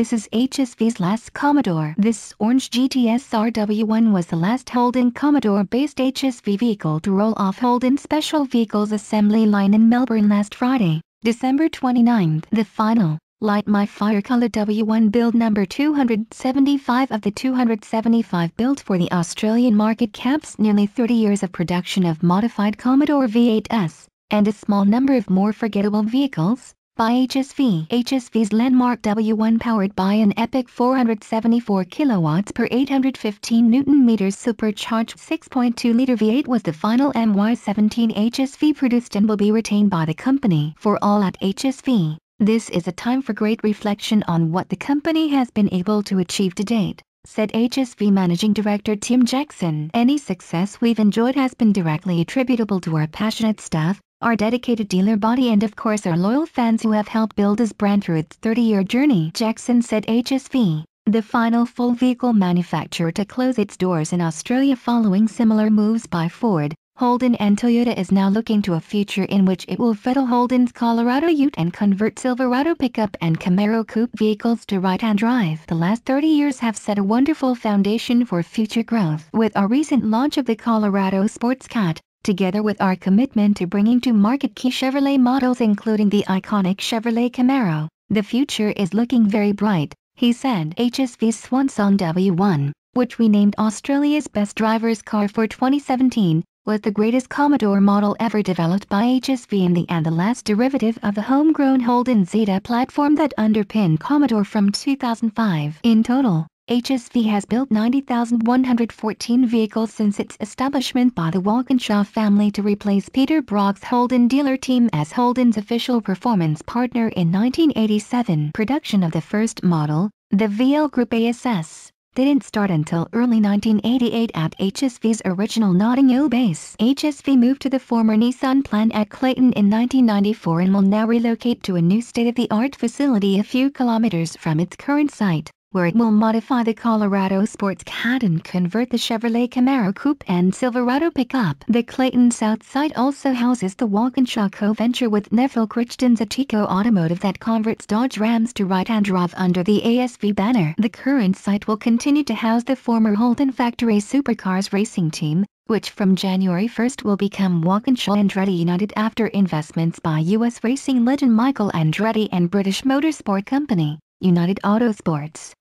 This is HSV's last Commodore. This orange GTS RW1 was the last Holden Commodore-based HSV vehicle to roll off Holden Special Vehicles assembly line in Melbourne last Friday, December 29th. The final, Light My Fire Color W1 build number 275 of the 275 built for the Australian market caps nearly 30 years of production of modified Commodore V8S, and a small number of more forgettable vehicles, by HSV. HSV's Landmark W1 powered by an epic 474 kilowatts per 815 newton meters supercharged 6.2-liter V8 was the final MY17 HSV produced and will be retained by the company for all at HSV. This is a time for great reflection on what the company has been able to achieve to date said HSV Managing Director Tim Jackson. Any success we've enjoyed has been directly attributable to our passionate staff, our dedicated dealer body and of course our loyal fans who have helped build this brand through its 30-year journey. Jackson said HSV, the final full vehicle manufacturer to close its doors in Australia following similar moves by Ford, Holden and Toyota is now looking to a future in which it will fettle Holden's Colorado Ute and convert Silverado pickup and Camaro coupe vehicles to right-hand drive. The last 30 years have set a wonderful foundation for future growth with our recent launch of the Colorado Sports Cat, together with our commitment to bringing to market key Chevrolet models including the iconic Chevrolet Camaro, the future is looking very bright, he said. HSV Swanson W1, which we named Australia's best driver's car for 2017, was the greatest Commodore model ever developed by HSV and the, and the last derivative of the homegrown Holden Zeta platform that underpinned Commodore from 2005. In total, HSV has built 90,114 vehicles since its establishment by the Walkinshaw family to replace Peter Brock's Holden dealer team as Holden's official performance partner in 1987. Production of the first model, the VL Group ASS, didn't start until early 1988 at HSV's original Notting Hill base. HSV moved to the former Nissan plant at Clayton in 1994 and will now relocate to a new state-of-the-art facility a few kilometers from its current site where it will modify the Colorado Sports Cat and convert the Chevrolet Camaro Coupe and Silverado pickup. The Clayton South site also houses the Walkinshaw co-venture with Neville Crichton's Atico Automotive that converts Dodge Rams to right-hand drive under the ASV banner. The current site will continue to house the former Holden Factory Supercars racing team, which from January 1st will become Walkinshaw Andretti United after investments by U.S. racing legend Michael Andretti and British Motorsport Company. United Autosports.